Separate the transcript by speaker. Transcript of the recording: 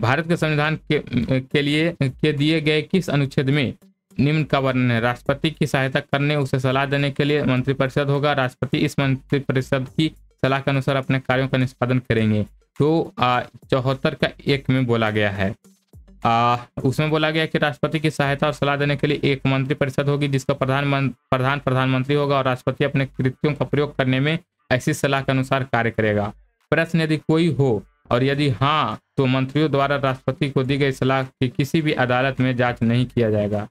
Speaker 1: भारत के संविधान के, के लिए के दिए गए किस अनुच्छेद में निम्न का वर्णन है राष्ट्रपति की सहायता करने उसे सलाह देने के लिए मंत्रिपरिषद होगा राष्ट्रपति इस मंत्रिपरिषद की सलाह के अनुसार अपने कार्यों का निष्पादन करेंगे तो चौहत्तर का एक में बोला गया है आ, उसमें बोला गया कि राष्ट्रपति की सहायता और सलाह देने के लिए एक मंत्री परिषद होगी जिसका प्रधान प्रधान प्रधानमंत्री होगा और राष्ट्रपति अपने कृत्यों का प्रयोग करने में ऐसी सलाह के अनुसार कार्य करेगा प्रश्न यदि कोई हो और यदि हाँ तो मंत्रियों द्वारा राष्ट्रपति को दी गई सलाह की किसी भी अदालत में जांच नहीं किया जाएगा